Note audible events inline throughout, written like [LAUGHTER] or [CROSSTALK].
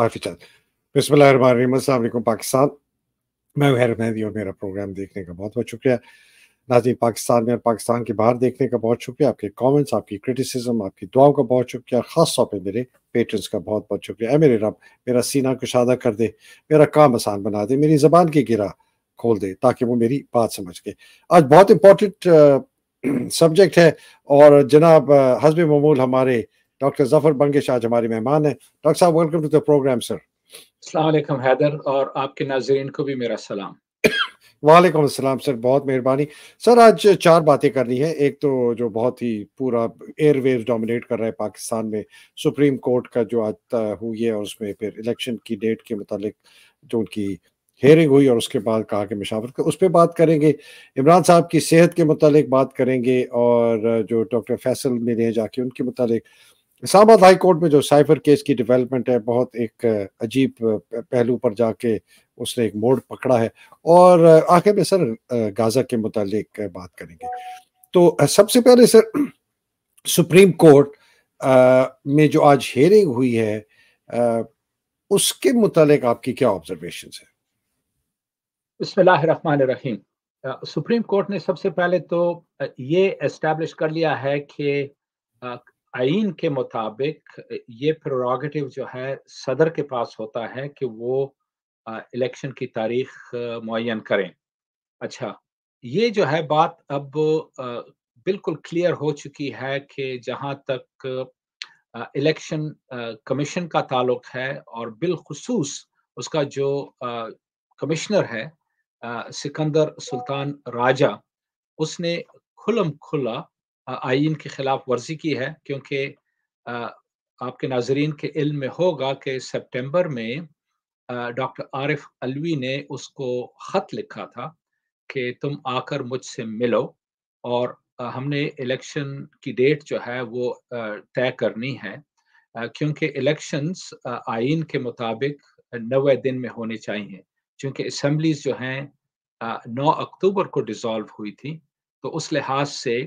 हकीकत बसमिलकुम पाकिस्तान मैं वहर मेहंदी और मेरा प्रोग्राम देखने का बहुत बहुत शुक्रिया नाजी पाकिस्तान में और पाकिस्तान के बाहर देखने का बहुत शुक्रिया आपके कमेंट्स आपकी क्रिटिसिज्म आपकी दुआओं का बहुत शुक्रिया ख़ास तौर पे मेरे पेटर्स का बहुत बहुत शुक्रिया है मेरे रब मेरा सीना कुशादा कर दे मेरा काम आसान बना दे मेरी ज़बान की गिरा खोल दे ताकि वो मेरी बात समझ के आज बहुत इम्पोर्टेंट सब्जेक्ट [CLEARS THROAT] है और जनाब हजब ममूल हमारे डॉक्टर जफर बंगेश आज हमारे मेहमान हैं डॉक्टर साहब welcome to the program sir सलाम हैदर और आपके नाजरीन को भी मेरा सलाम वालेकुम अस्सलाम सर बहुत मेहरबानी सर आज चार बातें करनी है एक तो जो बहुत ही पूरा एयरवेव डोमिनेट कर रहा है पाकिस्तान में सुप्रीम कोर्ट का जो आज हुई है और उसमें फिर इलेक्शन की डेट के मतलब जो उनकी हेयरिंग हुई और उसके बाद कहा कि मशावरत उस पर बात करेंगे इमरान साहब की सेहत के मुतालिक बात करेंगे और जो डॉक्टर फैसल मिले जाके उनके मुतालिक इस्लामाबाद हाई कोर्ट में जो साइफर केस की डेवलपमेंट है बहुत एक अजीब पहलू पर जाके उसने एक मोड़ पकड़ा है और आखिर में सर गाजा के मुतालिक बात करेंगे तो सबसे पहले सर सुप्रीम कोर्ट में जो आज हेयरिंग हुई है उसके मुतालिक आपकी क्या ऑब्जर्वेशन है रहीम सुप्रीम कोर्ट ने सबसे पहले तो ये एस्टेब्लिश कर लिया है कि आइन के मुताबिक ये प्रोगाटिव जो है सदर के पास होता है कि वो इलेक्शन की तारीख मुन करें अच्छा ये जो है बात अब बिल्कुल क्लियर हो चुकी है कि जहाँ तक इलेक्शन कमीशन का ताल्लुक है और बिलखसूस उसका जो कमिश्नर है सिकंदर सुल्तान राजा उसने खुलम खुला आइन की खिलाफ वर्जी की है क्योंकि आपके नाजरीन के इल्म में होगा कि सितंबर में डॉक्टर आरिफ अलवी ने उसको ख़त लिखा था कि तुम आकर मुझसे मिलो और हमने इलेक्शन की डेट जो है वो तय करनी है क्योंकि इलेक्शंस आइन के मुताबिक नवे दिन में होने चाहिए क्योंकि असम्बलीज जो हैं नौ अक्टूबर को डिसॉल्व हुई थी तो उस लिहाज से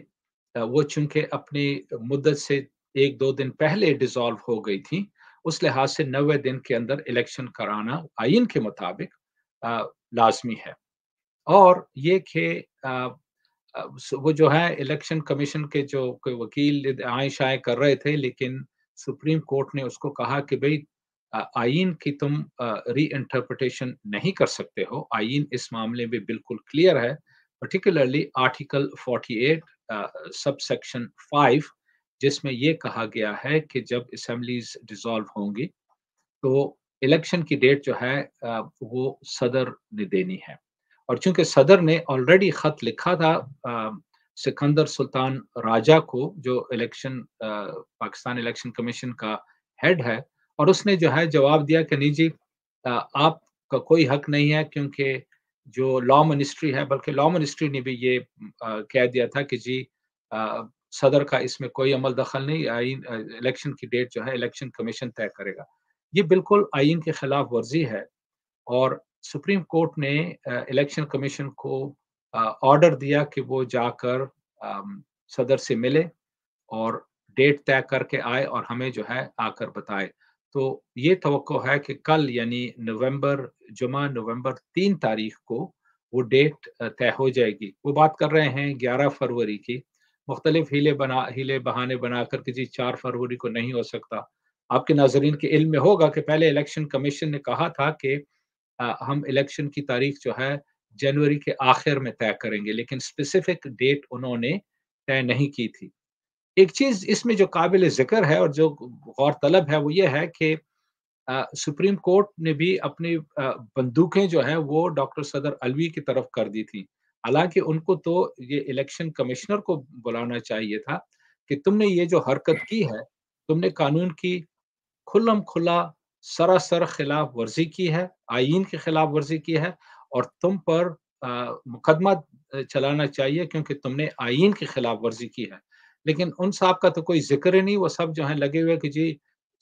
वो चूंकि अपनी मुद्दत से एक दो दिन पहले डिसॉल्व हो गई थी उस लिहाज से नवे दिन के अंदर इलेक्शन कराना आइन के मुताबिक लाजमी है और ये कि वो जो है इलेक्शन कमीशन के जो के वकील आए शाये कर रहे थे लेकिन सुप्रीम कोर्ट ने उसको कहा कि भाई आइन की तुम री इंटरप्रटेशन नहीं कर सकते हो आइन इस मामले में बिल्कुल क्लियर है particularly Article 48, uh, subsection 5, जिसमें ये कहा गया है कि जब असम्बलीज डिसॉल्व होंगी तो इलेक्शन की डेट जो है uh, वो सदर ने देनी है और चूंकि सदर ने ऑलरेडी खत लिखा था uh, सिकंदर सुल्तान राजा को जो election uh, Pakistan election commission का हेड है और उसने जो है जवाब दिया कि नहीं जी आपका कोई हक नहीं है क्योंकि जो लॉ मिनिस्ट्री है बल्कि लॉ मिनिस्ट्री ने भी ये आ, कह दिया था कि जी आ, सदर का इसमें कोई अमल दखल नहीं आइन इलेक्शन की डेट जो है इलेक्शन कमीशन तय करेगा ये बिल्कुल आइन के खिलाफ वर्जी है और सुप्रीम कोर्ट ने इलेक्शन कमीशन को ऑर्डर दिया कि वो जाकर आ, सदर से मिले और डेट तय करके आए और हमें जो है आकर बताए तो ये तो है कि कल यानी नवंबर जुमा नवंबर तीन तारीख को वो डेट तय हो जाएगी वो बात कर रहे हैं ग्यारह फरवरी की मुख्तलिफ हीले बना हीले बहाने बना कर कि जी चार फरवरी को नहीं हो सकता आपके नाजरीन के इल्म में होगा कि पहले इलेक्शन कमीशन ने कहा था कि हम इलेक्शन की तारीख जो है जनवरी के आखिर में तय करेंगे लेकिन स्पेसिफिक डेट उन्होंने तय नहीं की थी एक चीज इसमें जो काबिल जिक्र है और जो गौर तलब है वो ये है कि सुप्रीम कोर्ट ने भी अपनी बंदूकें जो है वो डॉक्टर सदर अलवी की तरफ कर दी थी हालांकि उनको तो ये इलेक्शन कमिश्नर को बुलाना चाहिए था कि तुमने ये जो हरकत की है तुमने कानून की खुलम खुला सरासर खिलाफ वर्जी की है आइन की खिलाफ वर्जी की है और तुम पर आ, मुकदमा चलाना चाहिए क्योंकि तुमने आइन की खिलाफ वर्जी की है लेकिन उन साहब का तो कोई जिक्र ही नहीं वो सब जो है लगे हुए कि जी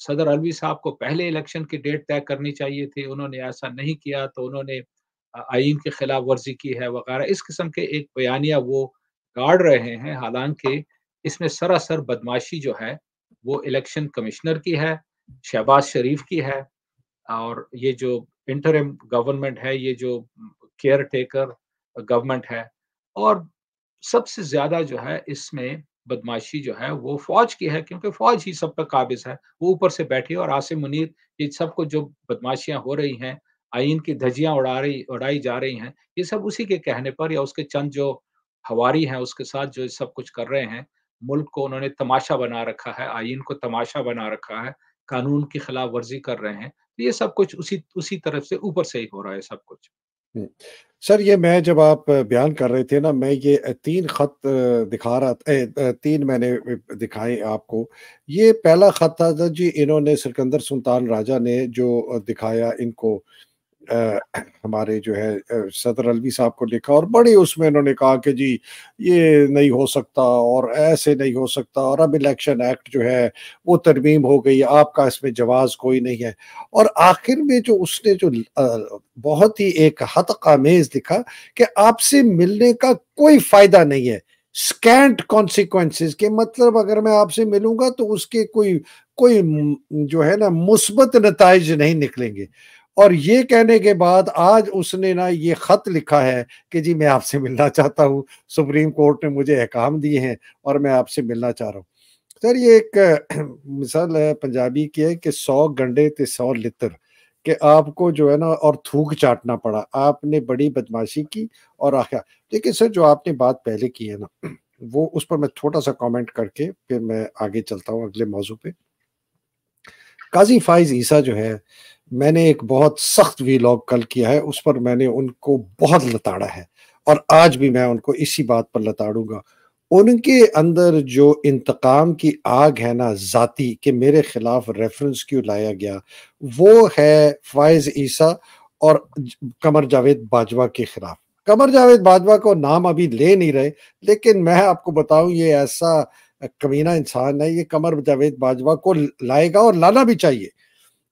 सदर अलवी साहब को पहले इलेक्शन की डेट तय करनी चाहिए थी उन्होंने ऐसा नहीं किया तो उन्होंने आइन के खिलाफ वर्जी की है वगैरह इस किस्म के एक बयानिया वो गाड़ रहे हैं हालांकि इसमें सरासर बदमाशी जो है वो इलेक्शन कमिश्नर की है शहबाज शरीफ की है और ये जो इंटरम गवर्नमेंट है ये जो केयर टेकर गवर्नमेंट है और सबसे ज्यादा जो है इसमें बदमाशी जो है वो फौज की है क्योंकि फौज ही सब पर काबिज है वो ऊपर से बैठी और आसिम मुनीर ये सबको जो बदमाशियां हो रही हैं आइन की धजियां उड़ा रही उड़ाई जा रही हैं ये सब उसी के कहने पर या उसके चंद जो हवारी हैं उसके साथ जो सब कुछ कर रहे हैं मुल्क को उन्होंने तमाशा बना रखा है आइन को तमाशा बना रखा है कानून की खिलाफ वर्जी कर रहे हैं तो ये सब कुछ उसी उसी तरफ से ऊपर से ही हो रहा है सब कुछ सर ये मैं जब आप बयान कर रहे थे ना मैं ये तीन खत दिखा रहा था तीन मैंने दिखाए आपको ये पहला खत था जी इन्होंने सिकंदर सुल्तान राजा ने जो दिखाया इनको आ, हमारे जो है सदर अलवी साहब को लिखा और बड़े उसमें इन्होंने कहा कि जी ये नहीं हो सकता और ऐसे नहीं हो सकता और अब इलेक्शन एक्ट जो है वो तरमीम हो गई आपका इसमें जवाब कोई नहीं है और आखिर में जो उसने जो आ, बहुत ही एक कामेज लिखा कि आपसे मिलने का कोई फ़ायदा नहीं है स्कैंट कॉन्सिक्वेंसेस के मतलब अगर मैं आपसे मिलूंगा तो उसके कोई कोई जो है ना मुस्बत नतज नहीं निकलेंगे और ये कहने के बाद आज उसने ना ये खत लिखा है कि जी मैं आपसे मिलना चाहता हूँ सुप्रीम कोर्ट ने मुझे अहकाम दिए हैं और मैं आपसे मिलना चाह रहा हूँ सर ये एक [CLEARS THROAT] मिसाल है पंजाबी की है कि सौ गंडे ते सौ लितर कि आपको जो है ना और थूक चाटना पड़ा आपने बड़ी बदमाशी की और आखिर देखिए सर जो आपने बात पहले की है ना [CLEARS THROAT] वो उस पर मैं छोटा सा कमेंट करके फिर मैं आगे चलता हूँ अगले मौजू पे काजी फाइज ईसा जो है मैंने एक बहुत सख्त वीलॉग कल किया है उस पर मैंने उनको बहुत लताड़ा है और आज भी मैं उनको इसी बात पर लताड़ूंगा उनके अंदर जो इंतकाम की आग है ना ज़ाती के मेरे ख़िलाफ़ रेफरेंस क्यों लाया गया वो है फ़ायज़ ईसा और कमर जावेद बाजवा के ख़िलाफ़ कमर जावेद बाजवा को नाम अभी ले नहीं रहे लेकिन मैं आपको बताऊं ये ऐसा कमीना इंसान है ये कमर जावेद बाजवा को लाएगा और लाना भी चाहिए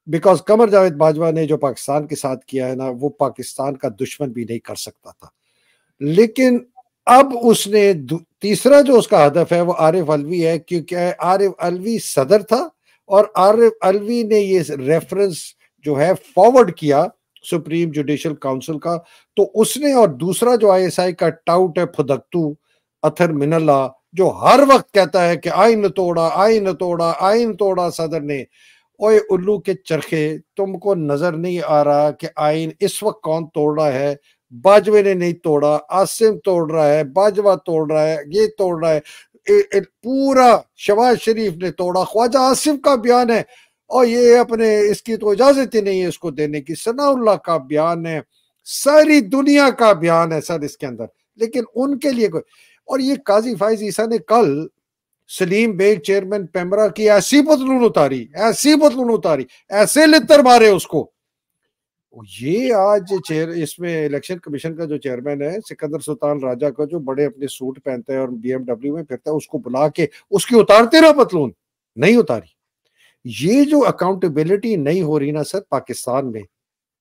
बिकॉज कमर जावेद बाजवा ने जो पाकिस्तान के साथ किया है ना वो पाकिस्तान का दुश्मन भी नहीं कर सकता था लेकिन अब उसने तीसरा जो उसका हदफ है वो आरिफ अलवी है क्योंकि आरिफ अलवी सदर था और आरिफ अलवी ने ये रेफरेंस जो है फॉरवर्ड किया सुप्रीम जुडिशल काउंसिल का तो उसने और दूसरा जो आईएसआई का टाउट है फुदकतू अथर मिनल्ला जो हर वक्त कहता है कि आइन तोड़ा आइन तोड़ा आइन तोड़ा सदर ने ओए उल्लू के चरखे तुमको नजर नहीं आ रहा कि आइन इस वक्त कौन तोड़ रहा है बाजवे ने नहीं तोड़ा आसिम तोड़ रहा है बाजवा तोड़ रहा है ये तोड़ रहा है ए, ए, पूरा शबाज शरीफ ने तोड़ा ख्वाजा आसिम का बयान है और ये अपने इसकी तो इजाजत ही नहीं है इसको देने की सनाउल्ला का बयान है सारी दुनिया का बयान है सर इसके अंदर लेकिन उनके लिए कोई और ये काजी फाइज ईसा ने कल सलीम बेग चेयरमैन पैमरा की ऐसी बतलून उतारी ऐसी बतलून उतारी ऐसे लितर मारे उसको ये आज चेयर इसमें इलेक्शन कमीशन का जो चेयरमैन है सिकंदर सुल्तान राजा का जो बड़े अपने सूट पहनते हैं और बीएमडब्ल्यू में फिरता है उसको बुला के उसकी उतारते ना बतलून नहीं उतारी ये जो अकाउंटेबिलिटी नहीं हो रही ना सर पाकिस्तान में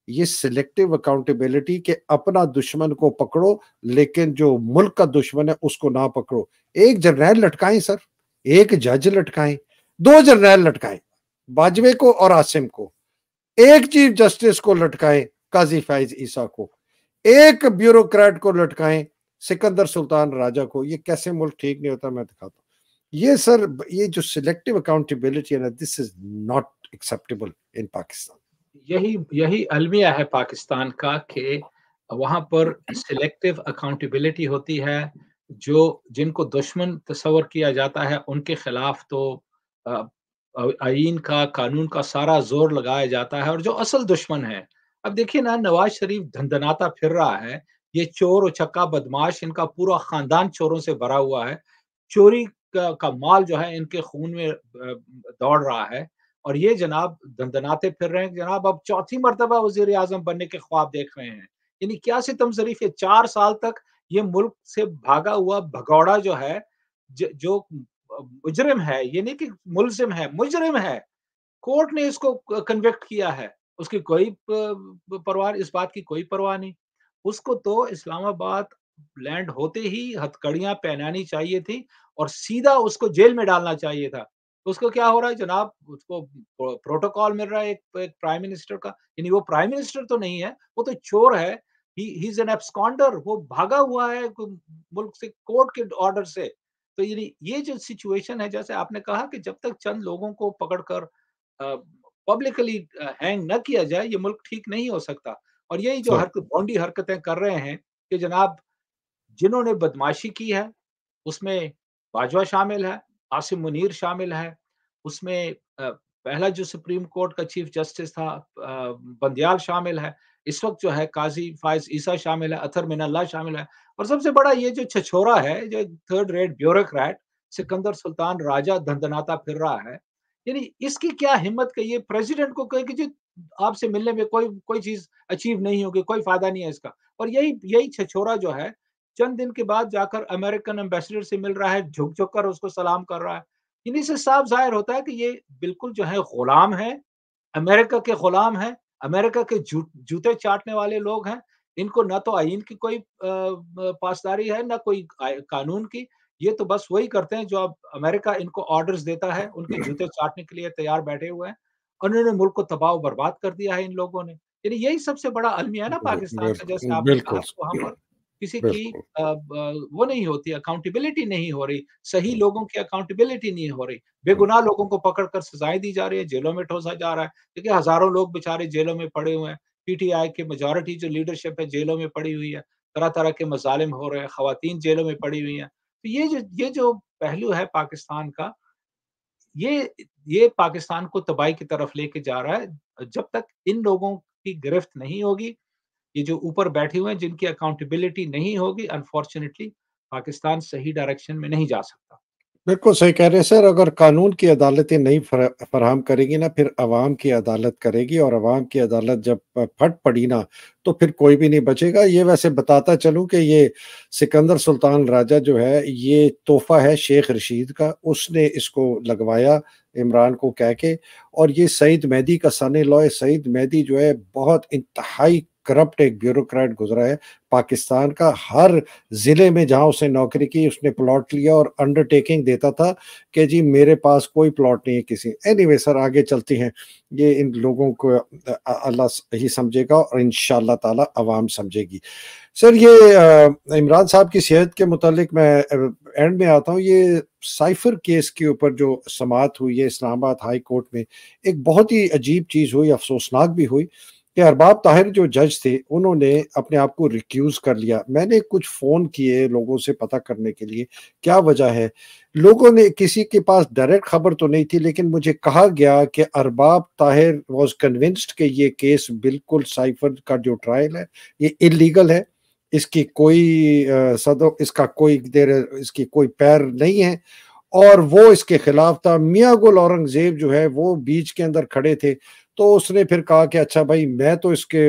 ये सिलेक्टिव अकाउंटेबिलिटी के अपना दुश्मन को पकड़ो लेकिन जो मुल्क का दुश्मन है उसको ना पकड़ो एक जर्नैल लटकाएं सर एक जज लटकाए दो जर्नैल लटकाए बाजवे को और आसिम को एक चीफ जस्टिस को लटकाए काजी फैज ईसा को एक ब्यूरोक्रेट को लटकाए सिकंदर सुल्तान राजा को ये कैसे मुल्क ठीक नहीं होता मैं दिखाता हूँ ये सर ये जो सिलेक्टिव अकाउंटेबिलिटी है ना this is not acceptable in Pakistan यही यही अलमिया है पाकिस्तान का कि वहां पर सिलेक्टिव अकाउंटेबिलिटी होती है जो जिनको दुश्मन तस्वर किया जाता है उनके खिलाफ तो आइन का कानून का सारा जोर लगाया जाता है और जो असल दुश्मन है अब देखिए ना नवाज शरीफ धंधनाता फिर रहा है ये चोर छक्का बदमाश इनका पूरा खानदान चोरों से भरा हुआ है चोरी का, का माल जो है इनके खून में दौड़ रहा है और ये जनाब धंधनाते फिर रहे हैं जनाब अब चौथी मरतबा वजीर आजम बनने के ख्वाब देख रहे हैं यानी क्या सितम शरीफ ये चार साल तक ये मुल्क से भागा हुआ भगौड़ा जो है ज, जो मुजरिम है ये नहीं कि मुलजिम है मुजरिम है कोर्ट ने इसको कन्विक्ट किया है उसकी कोई परवाह इस बात की कोई परवाह नहीं उसको तो इस्लामाबाद लैंड होते ही हथकड़ियां पहनानी चाहिए थी और सीधा उसको जेल में डालना चाहिए था उसको क्या हो रहा है जनाब उसको प्रोटोकॉल मिल रहा है एक, एक प्राइम मिनिस्टर का यानी वो प्राइम मिनिस्टर तो नहीं है वो तो चोर है ही इज एन एब्सकॉन्डर वो भागा हुआ है मुल्क से कोर्ट के ऑर्डर से तो ये ये जो सिचुएशन है जैसे आपने कहा कि जब तक चंद लोगों को पकड़कर पब्लिकली हैंग न किया जाए ये मुल्क ठीक नहीं हो सकता और यही जो हरकत बाउंडी हरकतें कर रहे हैं कि जनाब जिन्होंने बदमाशी की है उसमें बाजवा शामिल है आसिम मुनीर शामिल है उसमें पहला जो सुप्रीम कोर्ट का चीफ जस्टिस था बंदियाल शामिल है इस वक्त जो है काजी फायज ईसा शामिल है अथर मिनल्ला शामिल है और सबसे बड़ा ये जो छछोरा है जो third rate bureaucrat Sikandar Sultan Raja धंधनाता फिर रहा है यानी इसकी क्या हिम्मत कही ये प्रेसिडेंट को कहे कि जी आपसे मिलने में कोई कोई चीज अचीव नहीं होगी कोई फायदा नहीं है इसका और यही यही छछोरा जो है चंद दिन के बाद जाकर अमेरिकन एम्बेसडर से मिल रहा है झुक झुक कर उसको सलाम कर रहा है इन्हीं से साफ जाहिर होता है कि ये बिल्कुल जो है गुलाम है अमेरिका के गुलाम है अमेरिका के जू, जूते चाटने वाले लोग हैं इनको ना तो आइन की कोई पासदारी है ना कोई कानून की ये तो बस वही करते हैं जो अब अमेरिका इनको ऑर्डर्स देता है उनके जूते चाटने के लिए तैयार बैठे हुए हैं और उन्होंने मुल्क को तबाह बर्बाद कर दिया है इन लोगों ने यानी यही सबसे बड़ा अलमी है ना पाकिस्तान का जैसे आपने कहा किसी की वो नहीं होती अकाउंटेबिलिटी नहीं हो रही सही हाँ। लोगों की अकाउंटेबिलिटी नहीं हो रही हाँ। बेगुनाह लोगों को पकड़कर सजाएं दी जा रही है जेलों में ठोसा जा रहा है क्योंकि हजारों लोग बेचारे जेलों में पड़े हुए हैं पीटीआई के मेजोरिटी जो लीडरशिप है जेलों में पड़ी हुई है तरह तरह के मजालिम हो रहे हैं खातन जेलों में पड़ी हुई हैं तो ये जो ये जो पहलू है पाकिस्तान का ये ये पाकिस्तान को तबाही की तरफ लेके जा रहा है जब तक इन लोगों की गिरफ्त नहीं होगी ये जो ऊपर बैठे हुए हैं जिनकी अकाउंटेबिलिटी नहीं होगी अनफॉर्चुनेटली पाकिस्तान सही डायरेक्शन में नहीं जा सकता बिल्कुल सही कह रहे हैं सर अगर कानून की अदालतें नहीं फराहम करेगी ना फिर अवाम की अदालत करेगी और अवाम की अदालत जब फट पड़ी ना तो फिर कोई भी नहीं बचेगा ये वैसे बताता चलूं कि ये सिकंदर सुल्तान राजा जो है ये तोहफा है शेख रशीद का उसने इसको लगवाया इमरान को कह के और ये सईद मेहदी का सन लॉ सईद मेहदी जो है बहुत इंतहाई करप्ट एक ब्यूरोक्रेट गुजरा है पाकिस्तान का हर ज़िले में जहाँ उसने नौकरी की उसने प्लॉट लिया और अंडरटेकिंग देता था कि जी मेरे पास कोई प्लॉट नहीं है किसी एनी anyway, सर आगे चलती हैं ये इन लोगों को अल्लाह ही समझेगा और इन ताला आवाम समझेगी सर ये इमरान साहब की सेहत के मतलब मैं एंड में आता हूँ ये साइफर केस के ऊपर जो समात हुई है इस्लामाबाद हाई कोर्ट में एक बहुत ही अजीब चीज़ हुई अफसोसनाक भी हुई कि अरबाब ताहिर जो जज थे उन्होंने अपने आप को रिक्यूज कर लिया मैंने कुछ फ़ोन किए लोगों से पता करने के लिए क्या वजह है लोगों ने किसी के पास डायरेक्ट खबर तो नहीं थी लेकिन मुझे कहा गया कि अरबाब ताहिर वॉज कन्विंस्ड कि ये केस बिल्कुल साइफर का जो ट्रायल है ये इलीगल है इसकी कोई सदो इसका कोई देर इसकी कोई पैर नहीं है और वो इसके खिलाफ था मियाँ गुल औरंगजेब जो है वो बीच के अंदर खड़े थे तो उसने फिर कहा कि अच्छा भाई मैं तो इसके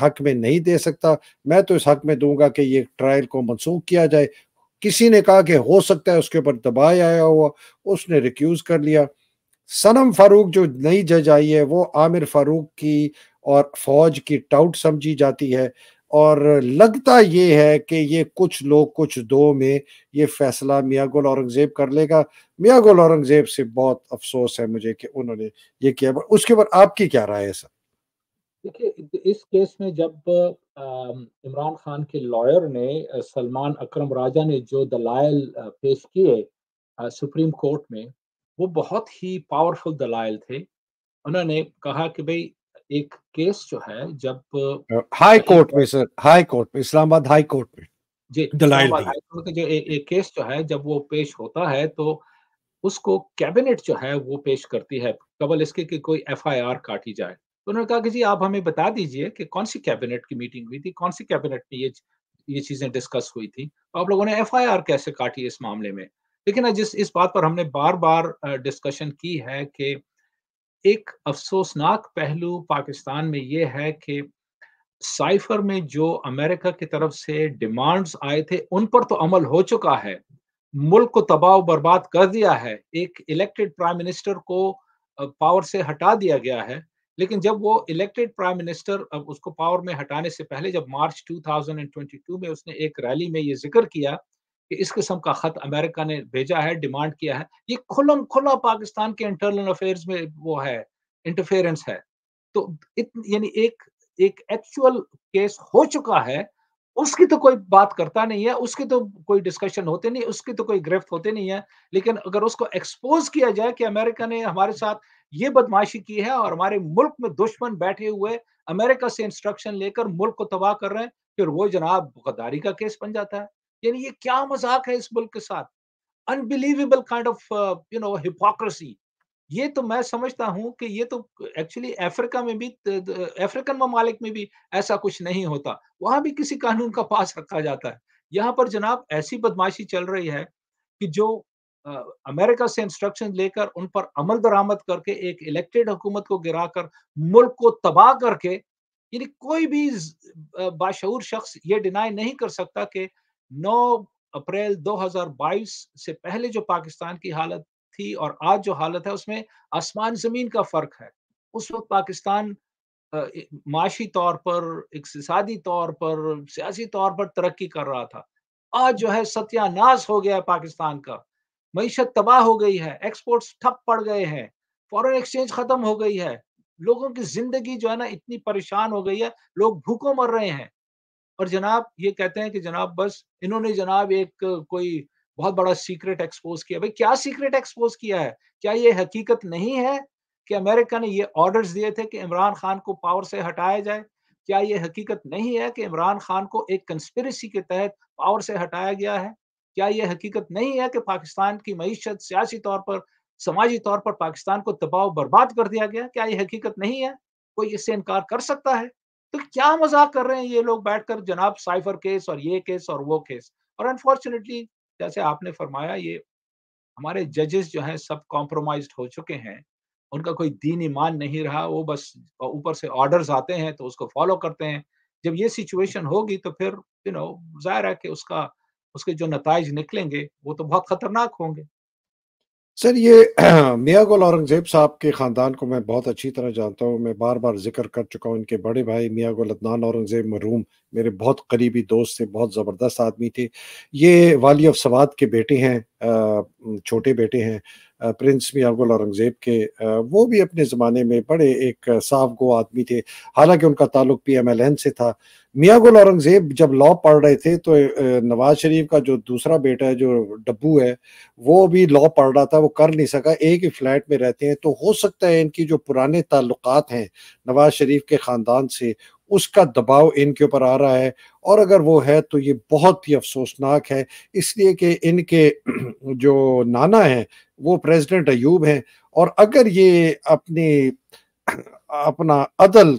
हक में नहीं दे सकता मैं तो इस हक में दूंगा कि ये ट्रायल को मनसूख किया जाए किसी ने कहा कि हो सकता है उसके ऊपर दबाव आया हुआ उसने रिक्यूज कर लिया सनम फारूक जो नई जज आई है वो आमिर फारूक की और फौज की टाउट समझी जाती है और लगता ये है कि ये कुछ लोग कुछ दो में ये फैसला मियाँ गुल औरंगज़ेब कर लेगा मियाँ गुल औरंगज़ेब से बहुत अफसोस है मुझे कि उन्होंने ये किया उसके ऊपर आपकी क्या राय है सर देखिए इस केस में जब इमरान खान के लॉयर ने सलमान अकरम राजा ने जो दलाइल पेश किए सुप्रीम कोर्ट में वो बहुत ही पावरफुल दलाइल थे उन्होंने कहा कि भाई एक केस जो है जब हाई कोर्ट में सर हाई कोर्ट में इस्लामाबाद हाई कोर्ट में जी इस्लामाबाद तो जो ए, एक केस जो है जब वो पेश होता है तो उसको कैबिनेट जो है वो पेश करती है कबल इसके कि कोई एफआईआर काटी जाए तो उन्होंने कहा कि जी आप हमें बता दीजिए कि कौन सी कैबिनेट की मीटिंग हुई थी कौन सी कैबिनेट में ये ये चीजें डिस्कस हुई थी तो आप लोगों ने एफ कैसे काटी इस मामले में लेकिन जिस इस बात पर हमने बार बार डिस्कशन की है कि एक अफसोसनाक पहलू पाकिस्तान में ये है कि साइफर में जो अमेरिका की तरफ से डिमांड्स आए थे उन पर तो अमल हो चुका है मुल्क को तबाह बर्बाद कर दिया है एक इलेक्टेड प्राइम मिनिस्टर को पावर से हटा दिया गया है लेकिन जब वो इलेक्टेड प्राइम मिनिस्टर अब उसको पावर में हटाने से पहले जब मार्च 2022 में उसने एक रैली में ये जिक्र किया कि इस किस्म का खत अमेरिका ने भेजा है डिमांड किया है ये खुलम खुला पाकिस्तान के इंटरनल अफेयर्स में वो है इंटरफेरेंस है तो यानी एक एक एक्चुअल केस हो चुका है उसकी तो कोई बात करता नहीं है उसकी तो कोई डिस्कशन होते नहीं उसकी तो कोई गिरफ्त होते नहीं है लेकिन अगर उसको एक्सपोज किया जाए कि अमेरिका ने हमारे साथ ये बदमाशी की है और हमारे मुल्क में दुश्मन बैठे हुए अमेरिका से इंस्ट्रक्शन लेकर मुल्क को तबाह कर रहे हैं फिर वो जनाब गद्दारी का केस बन जाता है यानी ये क्या मजाक है इस मुल्क के साथ unbelievable kind of you know hypocrisy ये तो मैं समझता हूँ कि ये तो एक्चुअली अफ्रीका में भी अफ्रीकन ममालिक में भी ऐसा कुछ नहीं होता वहां भी किसी कानून का पास रखा जाता है यहाँ पर जनाब ऐसी बदमाशी चल रही है कि जो आ, अमेरिका से इंस्ट्रक्शन लेकर उन पर अमल दरामद करके एक इलेक्टेड हुकूमत को गिराकर मुल्क को तबाह करके यानी कोई भी बाशूर शख्स ये डिनाई नहीं कर सकता कि 9 अप्रैल 2022 से पहले जो पाकिस्तान की हालत थी और आज जो हालत है उसमें आसमान जमीन का फर्क है उस वक्त पाकिस्तान माशी तौर पर इकतदी तौर पर सियासी तौर पर तरक्की कर रहा था आज जो है सत्यानाश हो गया है पाकिस्तान का मीशत तबाह हो गई है एक्सपोर्ट्स ठप पड़ गए हैं फॉरेन एक्सचेंज खत्म हो गई है लोगों की जिंदगी जो है ना इतनी परेशान हो गई है लोग भूखों मर रहे हैं और जनाब ये कहते हैं कि जनाब बस इन्होंने जनाब एक कोई बहुत बड़ा सीक्रेट एक्सपोज किया भाई क्या सीक्रेट एक्सपोज किया है क्या ये हकीकत नहीं है कि अमेरिका ने ये ऑर्डर्स दिए थे कि इमरान खान को पावर से हटाया जाए क्या ये हकीकत नहीं है कि इमरान खान को एक कंस्पिरेसी के तहत पावर से हटाया गया है क्या ये हकीकत नहीं है कि पाकिस्तान की मीशत सियासी तौर पर समाजी तौर पर पाकिस्तान को दबाव बर्बाद कर दिया गया क्या ये हकीकत नहीं है कोई इससे इनकार कर सकता है तो क्या मजाक कर रहे हैं ये लोग बैठकर जनाब साइफर केस और ये केस और वो केस और अनफॉर्चुनेटली जैसे आपने फरमाया ये हमारे जजेस जो हैं सब कॉम्प्रोमाइज हो चुके हैं उनका कोई दीन ईमान नहीं रहा वो बस ऊपर से ऑर्डर्स आते हैं तो उसको फॉलो करते हैं जब ये सिचुएशन होगी तो फिर यू नो जाहिर है कि उसका उसके जो नतज निकलेंगे वो तो बहुत खतरनाक होंगे सर ये [CLEARS THROAT] मियाँ गुल औरंगजेब साहब के ख़ानदान को मैं बहुत अच्छी तरह जानता हूँ मैं बार बार जिक्र कर चुका हूँ इनके बड़े भाई मियाँ गुल अदनान औरंगजेब मरूम मेरे बहुत करीबी दोस्त थे बहुत ज़बरदस्त आदमी थे ये वाली अफ सवाद के बेटे हैं छोटे बेटे हैं प्रिंस मियाँ गुल औरंगज़ेब के वो भी अपने ज़माने में बड़े एक साफ गो आदमी थे हालांकि उनका ताल्लुक पी एम एल एन से था मियाँ गुल औरंगज़ेब जब लॉ पढ़ रहे थे तो नवाज शरीफ का जो दूसरा बेटा है जो डब्बू है वो भी लॉ पढ़ रहा था वो कर नहीं सका एक ही फ्लैट में रहते हैं तो हो सकता है इनकी जो पुराने ताल्लुकात हैं नवाज शरीफ के ख़ानदान से उसका दबाव इनके ऊपर आ रहा है और अगर वो है तो ये बहुत ही अफसोसनाक है इसलिए कि इनके [CLEARS THROAT] जो नाना हैं वो प्रेसिडेंट अयूब हैं और अगर ये अपनी [CLEARS THROAT] अपना अदल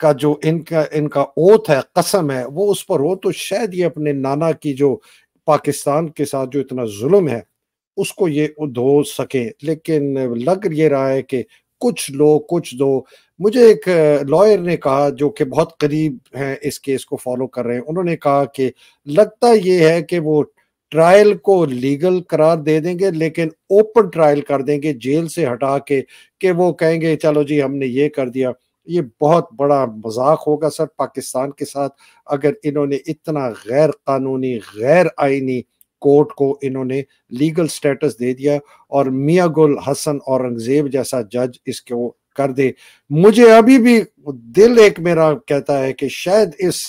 का जो इनका इनका ओथ है कसम है वो उस पर हो तो शायद ये अपने नाना की जो पाकिस्तान के साथ जो इतना जुल्म है उसको ये धो सके लेकिन लग ये रहा है कि कुछ लो कुछ दो मुझे एक लॉयर ने कहा जो कि बहुत करीब हैं इस केस को फॉलो कर रहे हैं उन्होंने कहा कि लगता ये है कि वो ट्रायल को लीगल करार दे देंगे लेकिन ओपन ट्रायल कर देंगे जेल से हटा के कि वो कहेंगे चलो जी हमने ये कर दिया ये बहुत बड़ा मजाक होगा सर पाकिस्तान के साथ अगर इन्होंने इतना गैर कानूनी गैर आइनी कोर्ट को इन्होंने लीगल स्टेटस दे दिया और मिया गुल हसन औरंगजेब जैसा जज इसको कर दे मुझे अभी भी दिल एक मेरा कहता है कि शायद इस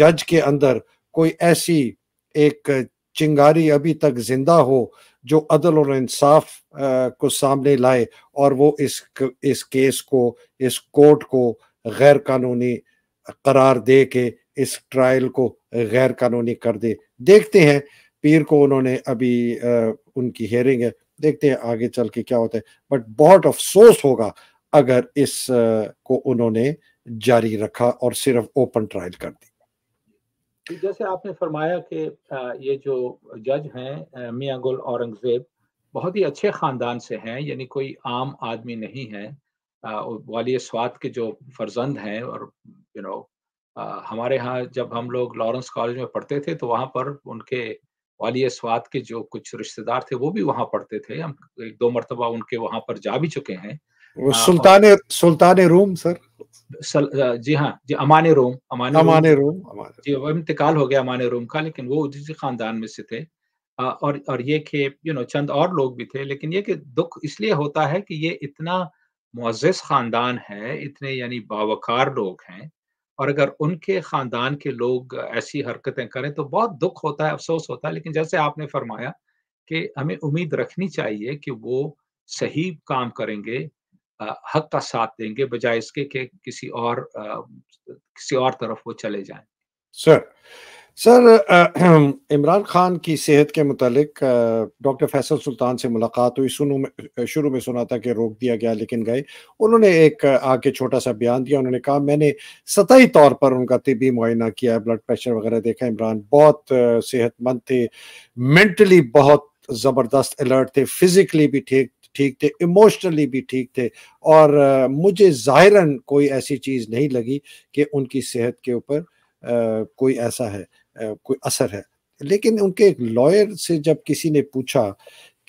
जज के अंदर कोई ऐसी एक चिंगारी अभी तक जिंदा हो जो अदल और इंसाफ को सामने लाए और वो इस इस केस को इस कोर्ट को गैर कानूनी करार दे के इस ट्रायल को गैर कानूनी कर दे देखते हैं पीर को उन्होंने अभी उनकी हेयरिंग है देखते हैं आगे चल के क्या होता है बट बहुत अफसोस होगा अगर इस को उन्होंने जारी रखा और सिर्फ ओपन ट्रायल कर दी जैसे आपने फरमाया कि ये जो जज हैं मियां गुल औरंगजेब बहुत ही अच्छे ख़ानदान से हैं यानी कोई आम आदमी नहीं है वाली स्वाद के जो फर्जंद हैं और यू नो हमारे यहाँ जब हम लोग लॉरेंस कॉलेज में पढ़ते थे तो वहाँ पर उनके और स्वाद के जो कुछ रिश्तेदार थे वो भी वहां पढ़ते थे हम एक दो मरतबा उनके वहां पर जा भी चुके हैं वो सुल्तान सुल्तान रोम सर सल, जी हाँ जी अमान रोम अमान अमान रोम, जी वो इंतकाल हो गया अमान रोम का लेकिन वो उसी खानदान में से थे और और ये कि यू नो चंद और लोग भी थे लेकिन ये कि दुख इसलिए होता है कि ये इतना मुआज़ खानदान है इतने यानी बावकार लोग हैं और अगर उनके खानदान के लोग ऐसी हरकतें करें तो बहुत दुख होता है अफसोस होता है लेकिन जैसे आपने फरमाया कि हमें उम्मीद रखनी चाहिए कि वो सही काम करेंगे हक का साथ देंगे बजाय इसके कि किसी और किसी और तरफ वो चले जाएं सर सर इमरान खान की सेहत के मतलब डॉक्टर फैसल सुल्तान से मुलाकात हुई सुनू में uh, शुरू में सुना था कि रोक दिया गया लेकिन गए उन्होंने एक uh, आके छोटा सा बयान दिया उन्होंने कहा मैंने सतही तौर पर उनका तिबी मुआयना किया ब्लड प्रेशर वगैरह देखा इमरान बहुत uh, सेहतमंद थे मेंटली बहुत ज़बरदस्त अलर्ट थे फिज़िकली भी ठीक ठीक थे इमोशनली भी ठीक थे और मुझे ज़ाहिरन कोई ऐसी चीज़ नहीं लगी कि उनकी सेहत के ऊपर कोई ऐसा है कोई असर है लेकिन उनके लॉयर से जब किसी ने पूछा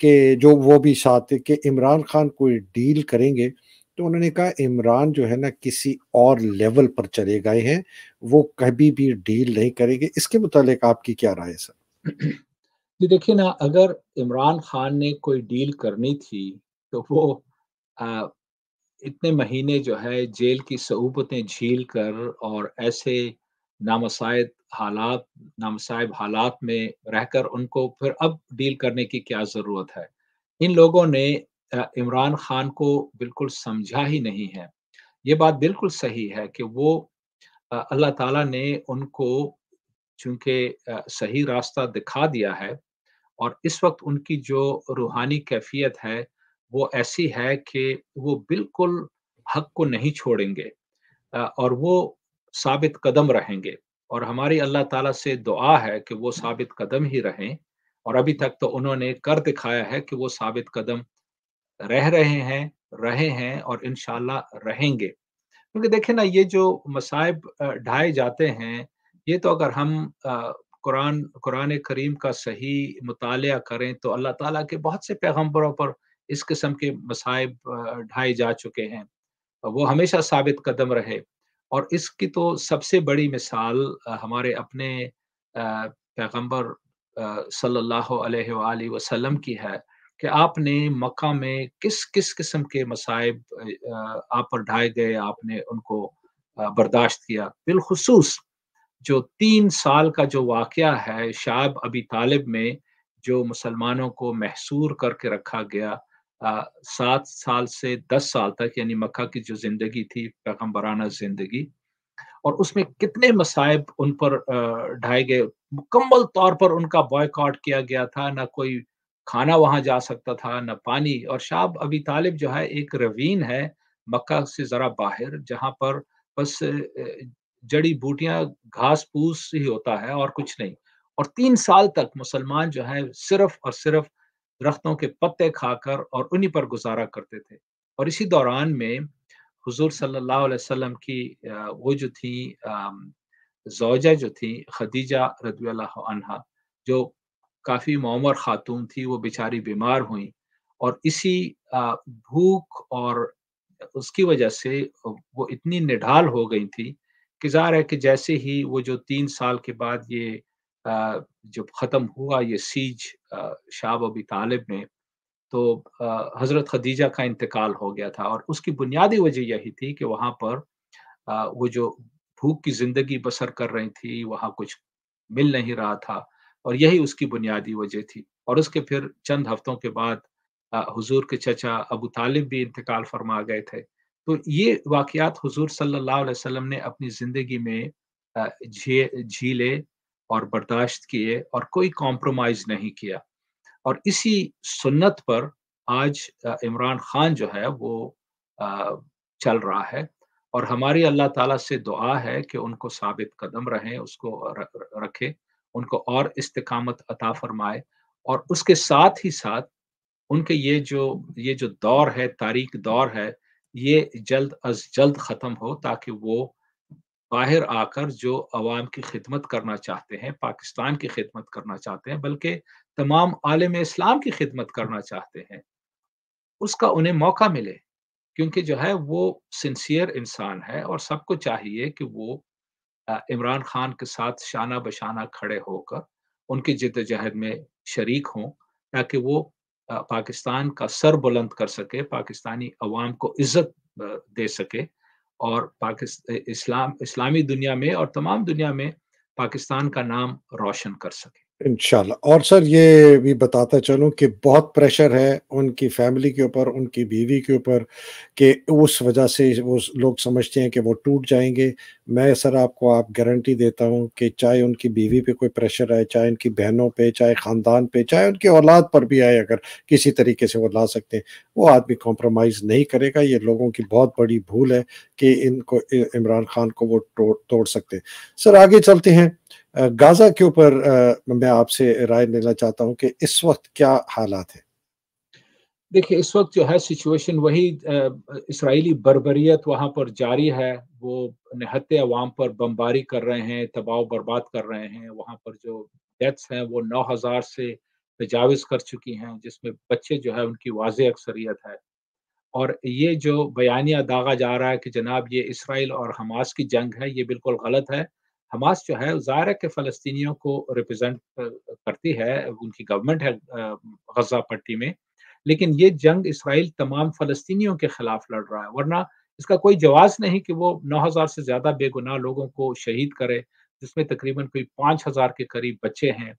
कि जो वो भी साथ कि इमरान खान कोई डील करेंगे तो उन्होंने कहा इमरान जो है ना किसी और लेवल पर चले गए हैं वो कभी भी डील नहीं करेंगे इसके मुतालिक आपकी क्या राय है सर [CLEARS THROAT] जी देखिए ना अगर इमरान खान ने कोई डील करनी थी तो वो आ, इतने महीने जो है जेल की सहूबतें झील कर और ऐसे नामसायद हालात नामसाइब हालात में रहकर उनको फिर अब डील करने की क्या ज़रूरत है इन लोगों ने इमरान खान को बिल्कुल समझा ही नहीं है ये बात बिल्कुल सही है कि वो अल्लाह ताला ने उनको चूंकि सही रास्ता दिखा दिया है और इस वक्त उनकी जो रूहानी कैफियत है वो ऐसी है कि वो बिल्कुल हक को नहीं छोड़ेंगे और वो साबित कदम रहेंगे और हमारी अल्लाह ताला से दुआ है कि वो साबित कदम ही रहें और अभी तक तो उन्होंने कर दिखाया है कि वो साबित कदम रह रहे हैं रहे हैं और इन रहेंगे क्योंकि देखे ना ये जो मसाइब ढाए जाते हैं ये तो अगर हम कुरान कुरान करीम का सही मुताल करें तो अल्लाह ताला के बहुत से पैगम्बरों पर इस किस्म के मसाइब ढाए जा चुके हैं वो हमेशा साबित कदम रहे और इसकी तो सबसे बड़ी मिसाल हमारे अपने पैगंबर सल्लल्लाहु अलैहि वसल्लम की है कि आपने मक्का में किस किस किस्म के मसाइब आप पर ढाए गए आपने उनको बर्दाश्त किया बिलखसूस जो तीन साल का जो वाक़ है शाब अबी तालिब में जो मुसलमानों को महसूर करके रखा गया सात साल से दस साल तक यानी मक्का की जो जिंदगी थी पैगम्बराना जिंदगी और उसमें कितने मसाइब उन पर ढाए गए मुकम्मल तौर पर उनका बॉयकॉट किया गया था ना कोई खाना वहां जा सकता था ना पानी और शाब अभी तालिब जो है एक रवीन है मक्का से ज़रा बाहर जहाँ पर बस जड़ी बूटियाँ घास फूस ही होता है और कुछ नहीं और तीन साल तक मुसलमान जो है सिर्फ और सिर्फ दरख्तों के पत्ते खाकर और उन्हीं पर गुजारा करते थे और इसी दौरान में हुजूर सल्लल्लाहु अलैहि वसल्लम की वो जो थी जोजा जो थी खदीजा रदी अनहा जो काफ़ी ममर खातून थी वो बेचारी बीमार हुई और इसी भूख और उसकी वजह से वो इतनी निढाल हो गई थी कि ज़ाहिर है कि जैसे ही वो जो तीन साल के बाद ये जब ख़त्म हुआ ये सीज शाब अबी तालिब में तो हज़रत खदीजा का इंतकाल हो गया था और उसकी बुनियादी वजह यही थी कि वहाँ पर वो जो भूख की ज़िंदगी बसर कर रही थी वहाँ कुछ मिल नहीं रहा था और यही उसकी बुनियादी वजह थी और उसके फिर चंद हफ्तों के बाद हुजूर के चचा अबू तालिब भी इंतकाल फरमा गए थे तो ये वाकयात हुजूर सल्लल्लाहु अलैहि वसल्लम ने अपनी ज़िंदगी में झीले और बर्दाश्त किए और कोई कॉम्प्रोमाइज नहीं किया और इसी सुन्नत पर आज इमरान खान जो है वो चल रहा है और हमारी अल्लाह ताला से दुआ है कि उनको साबित कदम रहें उसको रखें उनको और इस्तकामत अता फरमाए और उसके साथ ही साथ उनके ये जो ये जो दौर है तारीख दौर है ये जल्द अज जल्द ख़त्म हो ताकि वो बाहर आकर जो अवाम की खिदमत करना चाहते हैं पाकिस्तान की खिदमत करना चाहते हैं बल्कि तमाम आलम इस्लाम की खिदमत करना चाहते हैं उसका उन्हें मौका मिले क्योंकि जो है वो सिंसियर इंसान है और सबको चाहिए कि वो इमरान खान के साथ शाना बशाना खड़े होकर उनकी जद्दोजहद में शरीक हों ताकि वो पाकिस्तान का सर बुलंद कर सके पाकिस्तानी अवाम को इज्जत दे सके और पाकिस्तान इस्लाम इस्लामी दुनिया में और तमाम दुनिया में पाकिस्तान का नाम रोशन कर सके इनशाला और सर ये भी बताता चलूँ कि बहुत प्रेशर है उनकी फैमिली के ऊपर उनकी बीवी के ऊपर कि उस वजह से वो लोग समझते हैं कि वो टूट जाएंगे मैं सर आपको आप गारंटी देता हूँ कि चाहे उनकी बीवी पे कोई प्रेशर आए चाहे उनकी बहनों पे चाहे ख़ानदान पे चाहे उनकी औलाद पर भी आए अगर किसी तरीके से वो ला सकते हैं वो आदमी कॉम्प्रोमाइज़ नहीं करेगा ये लोगों की बहुत बड़ी भूल है कि इनको इमरान खान को वो तोड़ तोड़ सकते हैं सर आगे चलते हैं गाजा के ऊपर मैं आपसे राय लेना चाहता हूँ कि इस वक्त क्या हालात है देखिए इस वक्त जो है सिचुएशन वही इसराइली बर्बरियत वहाँ पर जारी है वो निहत्ते अवाम पर बमबारी कर रहे हैं दबाव बर्बाद कर रहे हैं वहाँ पर जो डेथ्स हैं वो नौ हज़ार से तजावज़ कर चुकी हैं जिसमें बच्चे जो है उनकी वाज अक्सरियत है और ये जो बयानिया दागा जा रहा है कि जनाब ये इसराइल और हमास की जंग है ये बिल्कुल गलत है हमास जो है ज़ाहिर है कि फ़लस्तियों को रिप्रेजेंट करती है उनकी गवर्नमेंट है गजा पट्टी में लेकिन ये जंग इसराइल तमाम फ़लस्तियों के खिलाफ लड़ रहा है वरना इसका कोई जवाब नहीं कि वो 9000 से ज़्यादा बेगुनाह लोगों को शहीद करे जिसमें तकरीबन कोई 5000 के करीब बच्चे हैं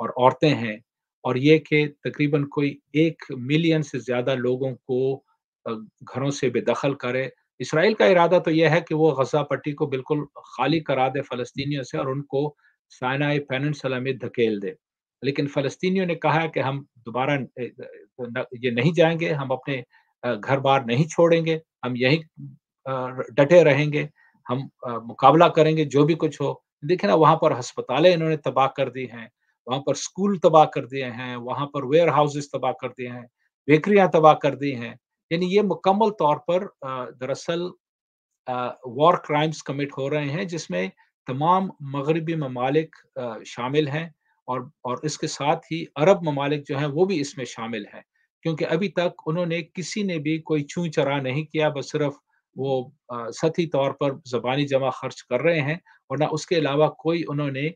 और औरतें हैं और ये कि तकरीबन कोई एक मिलियन से ज़्यादा लोगों को घरों से बेदखल करे इसराइल का इरादा तो यह है कि वो गजा पट्टी को बिल्कुल खाली करा दे फलस्तियों से और उनको साइनाई पेनसला में धकेल दे लेकिन फलस्तियों ने कहा कि हम दोबारा ये नहीं जाएंगे हम अपने घर बार नहीं छोड़ेंगे हम यहीं डटे रहेंगे हम मुकाबला करेंगे जो भी कुछ हो देखे ना वहां पर हस्पताले इन्होंने तबाह कर दी हैं वहां पर स्कूल तबाह कर दिए हैं वहां पर वेयर हाउसेस तबाह कर दिए हैं बेकरियां तबाह कर दी हैं यानी ये मुकम्मल तौर पर दरअसल वॉर क्राइम्स कमिट हो रहे हैं जिसमें तमाम मगरबी ममालिक शामिल हैं और और इसके साथ ही अरब ममालिक जो हैं वो भी इसमें शामिल हैं क्योंकि अभी तक उन्होंने किसी ने भी कोई चूं चरा नहीं किया बस सिर्फ वो सती तौर पर जबानी जमा खर्च कर रहे हैं और ना उसके अलावा कोई उन्होंने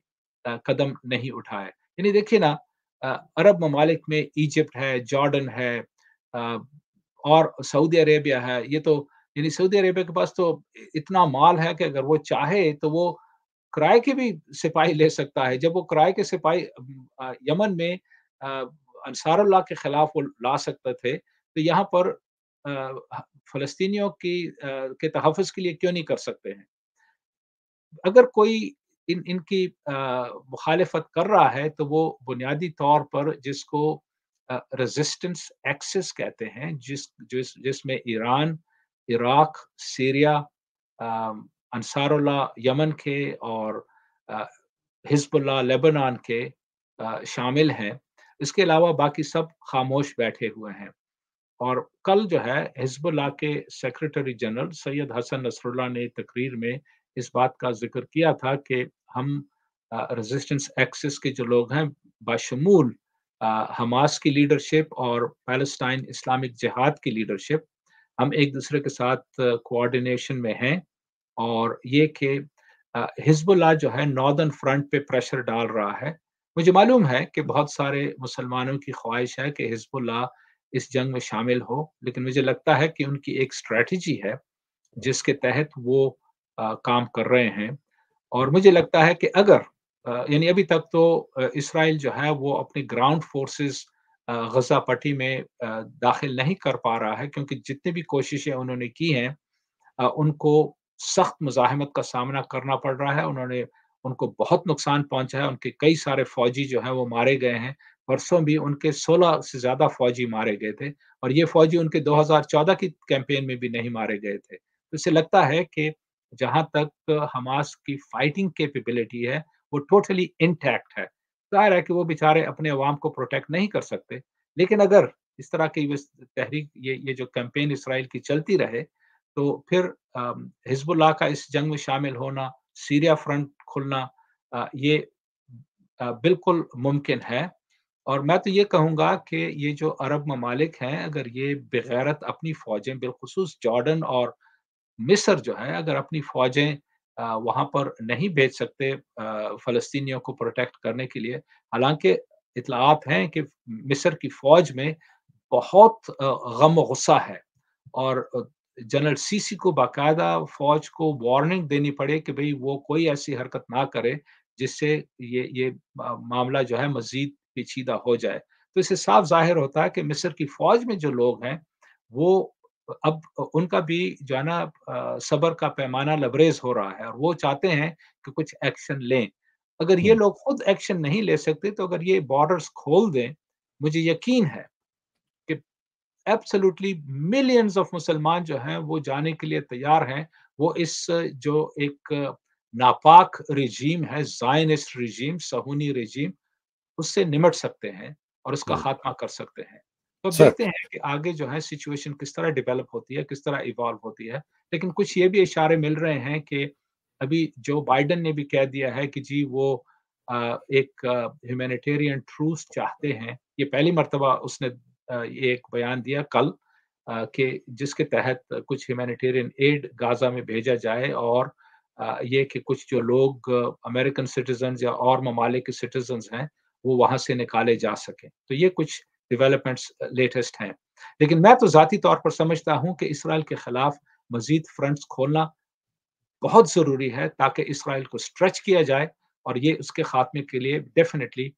कदम नहीं उठाया यानी देखिए ना अरब ममालिक में इजिप्ट है जॉर्डन है और सऊदी अरेबिया है ये तो यानी सऊदी अरेबिया के पास तो इतना माल है कि अगर वो चाहे तो वो किराए के भी सिपाही ले सकता है जब वो किराए के सिपाही यमन में अंसारुल्लाह के खिलाफ वो ला सकते थे तो यहाँ पर फलस्तियों की के तहफ़ के लिए क्यों नहीं कर सकते हैं अगर कोई इन इनकी मुखालफत कर रहा है तो वो बुनियादी तौर पर जिसको रेजिस्टेंस एक्सेस कहते हैं जिस जिस जिसमें Iran Iraq Syria Ansarullah Yemen के और हिजबुल्ला लेबनान के आ, शामिल हैं इसके अलावा बाकी सब खामोश बैठे हुए हैं और कल जो है हिजबुल्ला के secretary general Sayyed Hassan Nasrallah ने तकरीर में इस बात का जिक्र किया था कि हम रेजिस्टेंस एक्सिस के जो लोग हैं बशमूल हमास की लीडरशिप और पैलेस्टाइन इस्लामिक जिहाद की लीडरशिप हम एक दूसरे के साथ कोऑर्डिनेशन में हैं और ये कि हिजबुल्ला जो है नॉर्दर्न फ्रंट पे प्रेशर डाल रहा है मुझे मालूम है कि बहुत सारे मुसलमानों की ख्वाहिश है कि हिजबुल्ला इस जंग में शामिल हो लेकिन मुझे लगता है कि उनकी एक स्ट्रेटजी है जिसके तहत वो आ, काम कर रहे हैं और मुझे लगता है कि अगर यानी अभी तक तो इसराइल जो है वो अपने ग्राउंड फोर्सेस गजा पट्टी में दाखिल नहीं कर पा रहा है क्योंकि जितनी भी कोशिशें उन्होंने की हैं उनको सख्त मुजाहमत का सामना करना पड़ रहा है उन्होंने उनको बहुत नुकसान पहुंचा है उनके कई सारे फौजी जो है वो मारे गए हैं परसों भी उनके 16 से ज्यादा फौजी मारे गए थे और ये फौजी उनके 2014 की कैंपेन में भी नहीं मारे गए थे तो इससे लगता है कि जहां तक हमास की फाइटिंग कैपेबिलिटी है वो टोटली इंटैक्ट है जाहिर है कि वो बेचारे अपने अवाम को प्रोटेक्ट नहीं कर सकते लेकिन अगर इस तरह की तहरीक ये ये जो कैंपेन इसराइल की चलती रहे तो फिर हिजबुल्ला का इस जंग में शामिल होना सीरिया फ्रंट खुलना आ, ये आ, बिल्कुल मुमकिन है और मैं तो ये कहूँगा कि ये जो अरब ममालिक हैं अगर ये बगैरत अपनी फौजें बिलखसूस जॉर्डन और मिस्र जो है अगर अपनी फौजें वहां पर नहीं भेज सकते फलस्तीनियों को प्रोटेक्ट करने के लिए हालांकि इतलात हैं कि मिस्र की फौज में बहुत गम गुस्सा है और जनरल सीसी को बाकायदा फौज को वार्निंग देनी पड़े कि भाई वो कोई ऐसी हरकत ना करे जिससे ये ये मामला जो है मजीद पेचीदा हो जाए तो इससे साफ जाहिर होता है कि मिस्र की फौज में जो लोग हैं वो अब उनका भी जो है ना सबर का पैमाना लबरेज हो रहा है और वो चाहते हैं कि कुछ एक्शन लें अगर ये लोग खुद एक्शन नहीं ले सकते तो अगर ये बॉर्डर्स खोल दें मुझे यकीन है कि एब्सोल्युटली मिलियंस ऑफ मुसलमान जो हैं वो जाने के लिए तैयार हैं वो इस जो एक नापाक रिजीम है जायनिस्ट रिजीम सहूनी रिजीम उससे निमट सकते हैं और उसका खात्मा कर सकते हैं तो अब देखते हैं कि आगे जो है सिचुएशन किस तरह डेवलप होती है किस तरह इवॉल्व होती है लेकिन कुछ ये भी इशारे मिल रहे हैं कि अभी जो बाइडन ने भी कह दिया है कि जी वो आ, एक ह्यूमैनिटेरियन ट्रूस चाहते हैं ये पहली मरतबा उसने आ, एक बयान दिया कल के जिसके तहत कुछ ह्यूमैनिटेरियन एड गाजा में भेजा जाए और ये कि कुछ जो लोग अमेरिकन सिटीजन या और ममालिक सिटीजन हैं वो वहां से निकाले जा सकें तो ये कुछ डिवेलपमेंट्स लेटेस्ट uh, हैं लेकिन मैं तो ज़ाती तौर पर समझता हूं कि इसराइल के खिलाफ मजीद फ्रंट्स खोलना बहुत ज़रूरी है ताकि इसराइल को स्ट्रेच किया जाए और ये उसके खात्मे के लिए डेफिनेटली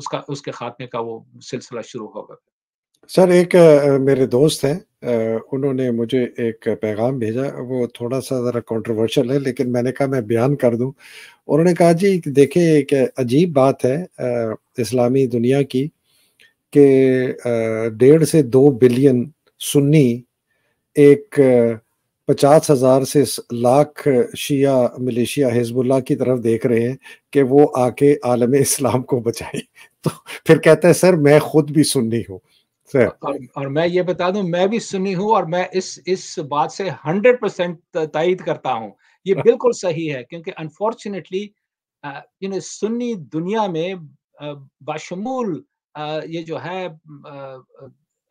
उसका उसके खात्मे का वो सिलसिला शुरू होगा सर एक मेरे दोस्त हैं उन्होंने मुझे एक पैगाम भेजा वो थोड़ा सा ज़रा कंट्रोवर्शियल है लेकिन मैंने कहा मैं बयान कर दूं उन्होंने कहा जी देखें एक अजीब बात है इस्लामी दुनिया की कि डेढ़ से दो बिलियन सुन्नी एक पचास हज़ार से लाख शिया मलेशिया हिजबुल्ला की तरफ देख रहे हैं कि वो आके आलम इस्लाम को बचाए [LAUGHS] तो फिर कहते हैं सर मैं खुद भी सुन्नी हूँ और, और मैं ये बता दूं मैं भी सुन्नी हूँ और मैं इस इस बात से हंड्रेड परसेंट तयद करता हूँ ये हाँ। बिल्कुल सही है क्योंकि अनफॉर्चुनेटली यू नो सुन्नी दुनिया में बशमूल ये जो है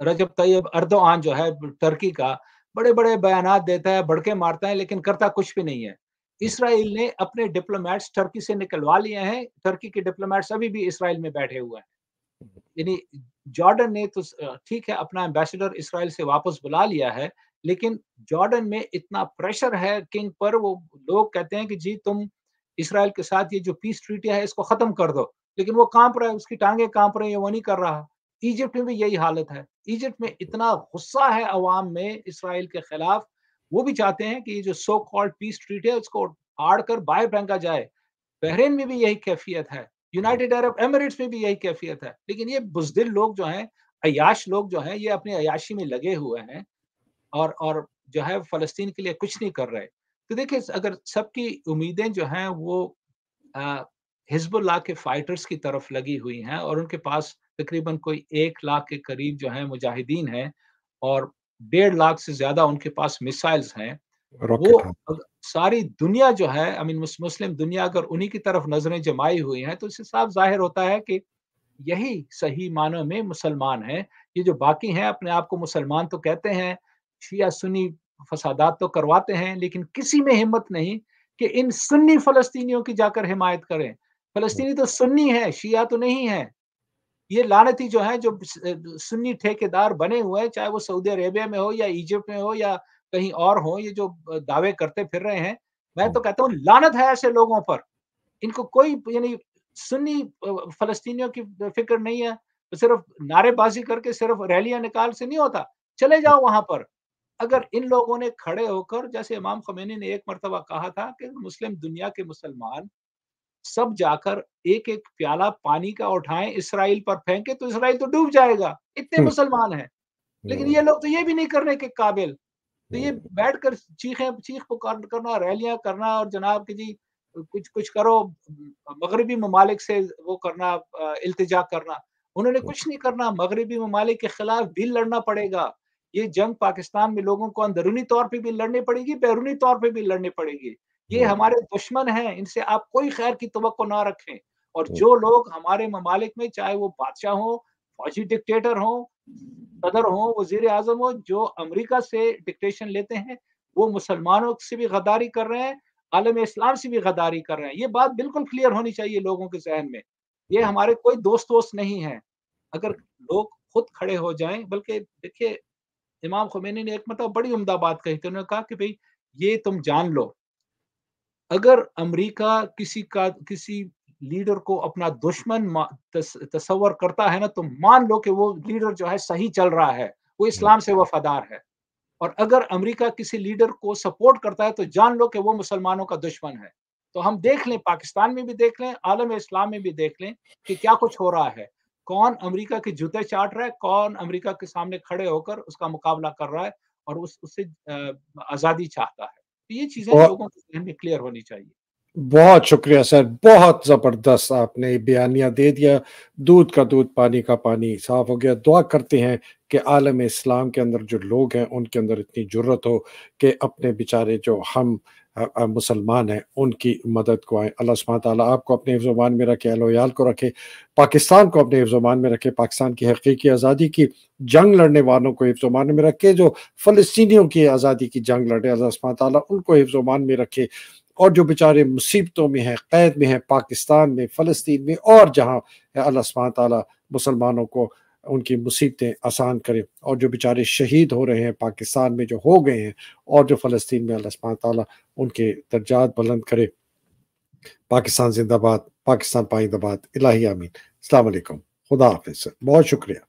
रजब तैयब अर्दोआन जो है टर्की का बड़े बड़े बयान देता है भड़के मारता है लेकिन करता कुछ भी नहीं है इसराइल ने अपने डिप्लोमेट्स टर्की से निकलवा लिए हैं टर्की के डिप्लोमेट्स अभी भी इसराइल में बैठे हुए हैं यानी जॉर्डन ने तो ठीक है अपना एम्बेसडर इसराइल से वापस बुला लिया है लेकिन जॉर्डन में इतना प्रेशर है किंग पर वो लोग कहते हैं कि जी तुम इसराइल के साथ ये जो पीस ट्रीटी है इसको खत्म कर दो लेकिन वो कांप रहा है उसकी टांगे कांप रही है वो नहीं कर रहा इजिप्ट में भी यही हालत है इजिप्ट में इतना गुस्सा है अवाम में इसराइल के खिलाफ वो भी चाहते हैं कि ये जो सो कॉल्ड पीस ट्रीट है उसको फाड़ कर बाहर फेंका जाए बहरीन में भी यही कैफियत है यूनाइटेड अरब एमिरेट्स में भी यही कैफियत है लेकिन ये बुजदिल लोग जो हैं अयाश लोग जो हैं ये अपनी अयाशी में लगे हुए हैं और और जो है फलस्तीन के लिए कुछ नहीं कर रहे तो देखिए अगर सबकी उम्मीदें जो हैं वो हिजबुल्ला के फाइटर्स की तरफ लगी हुई हैं और उनके पास तकरीबन कोई एक लाख के करीब जो है मुजाहिदीन हैं और डेढ़ लाख से ज्यादा उनके पास मिसाइल्स हैं वो सारी दुनिया जो है आई मीन मुस्लिम दुनिया अगर उन्हीं की तरफ नजरें जमाई हुई हैं तो इससे साफ जाहिर होता है कि यही सही मानों में मुसलमान है ये जो बाकी हैं अपने आप को मुसलमान तो कहते हैं शिया सुन्नी फसादात तो करवाते हैं लेकिन किसी में हिम्मत नहीं कि इन सुन्नी फलस्तीनियों की जाकर हिमायत करें फलस्तीनी तो सुन्नी है शिया तो नहीं है ये लानती जो है जो सुन्नी ठेकेदार बने हुए हैं चाहे वो सऊदी अरेबिया में हो या इजिप्ट में हो या कहीं और हो ये जो दावे करते फिर रहे हैं मैं तो हाँ। कहता हूँ लानत है ऐसे लोगों पर इनको कोई यानी सुन्नी फलस्तीनियों की फिक्र नहीं है तो सिर्फ नारेबाजी करके सिर्फ रैलियां निकाल से नहीं होता चले हाँ। जाओ वहां पर अगर इन लोगों ने खड़े होकर जैसे इमाम खमेनी ने एक मरतबा कहा था कि मुस्लिम दुनिया के मुसलमान सब जाकर एक एक प्याला पानी का उठाएं इसराइल पर फेंके तो इसराइल तो डूब जाएगा इतने हम्म। मुसलमान हैं लेकिन ये लोग तो ये भी नहीं करने के काबिल तो ये बैठ कर चीखें चीख पुकार करना रैलियां करना और जनाब के जी कुछ कुछ करो मगरबी ममालिक से वो करना अल्तजा करना उन्होंने कुछ अच्छा। नहीं करना मगरबी ममालिक के खिलाफ भी लड़ना पड़ेगा ये जंग पाकिस्तान में लोगों को अंदरूनी तौर पर भी लड़नी पड़ेगी बैरूनी तौर पर भी लड़नी पड़ेगी ये हमारे दुश्मन हैं इनसे आप कोई खैर की तो ना रखें और जो लोग हमारे ममालिक में चाहे वो बादशाह हो फौजी डिक्टेटर हो सदर हो वजीर आजम हो जो अमेरिका से डिक्टेशन लेते हैं वो मुसलमानों से भी गद्दारी कर रहे हैं आलम इस्लाम से भी गद्दारी कर रहे हैं ये बात बिल्कुल क्लियर होनी चाहिए लोगों के जहन में ये हमारे कोई दोस्त वोस्त नहीं है अगर लोग खुद खड़े हो जाएं बल्कि देखिए इमाम खुमैनी ने एक मतलब बड़ी उम्दा बात कही थी उन्होंने कहा कि भाई ये तुम जान लो अगर अमेरिका किसी का किसी लीडर को अपना दुश्मन तस्वर करता है ना तो मान लो कि वो लीडर जो है सही चल रहा है वो हम्म। इस्लाम से वफादार है और अगर अमेरिका किसी लीडर को सपोर्ट करता है तो जान लो कि वो मुसलमानों का दुश्मन है तो हम देख लें पाकिस्तान में भी देख लें आलम इस्लाम में भी देख लें कि क्या कुछ हो रहा है कौन अमेरिका के जूते चाट रहा है कौन अमेरिका के सामने खड़े होकर उसका मुकाबला कर रहा है और उस उससे आज़ादी चाहता है तो ये चीजें लोगों के जहन में क्लियर होनी चाहिए बहुत शुक्रिया सर बहुत ज़बरदस्त आपने बयानिया दे दिया दूध का दूध पानी का पानी साफ हो गया दुआ करते हैं कि आलम इस्लाम के अंदर जो लोग हैं उनके अंदर इतनी जरूरत हो कि अपने बेचारे जो हम मुसलमान हैं उनकी मदद को आए अल्लाह सुबह ताली आपको अपने हिफ्जमान में रखे अलोयाल को रखे पाकिस्तान को अपने हिफ्जमान में रखे पाकिस्तान की हकीकी आज़ादी की जंग लड़ने वालों को हिफ्जमान में रखे जो फ़लस्तियों की आज़ादी की जंग लड़े अल्लाह सुबह उनको हिफ्जमान में रखे और जो बेचारे मुसीबतों में हैं कैद में हैं पाकिस्तान में फ़लस्तीन में और जहाँ अल्लाह सुबह ताली मुसलमानों को उनकी मुसीबतें आसान करें और जो बेचारे शहीद हो रहे हैं पाकिस्तान में जो हो गए हैं और जो फ़लस्तीन में अल्लाह ताला उनके दर्जात बुलंद करे पाकिस्तान जिंदाबाद पाकिस्तान पाइंदाबाद इलाही आमीन अलैक्म खुदा हाफिज बहुत शुक्रिया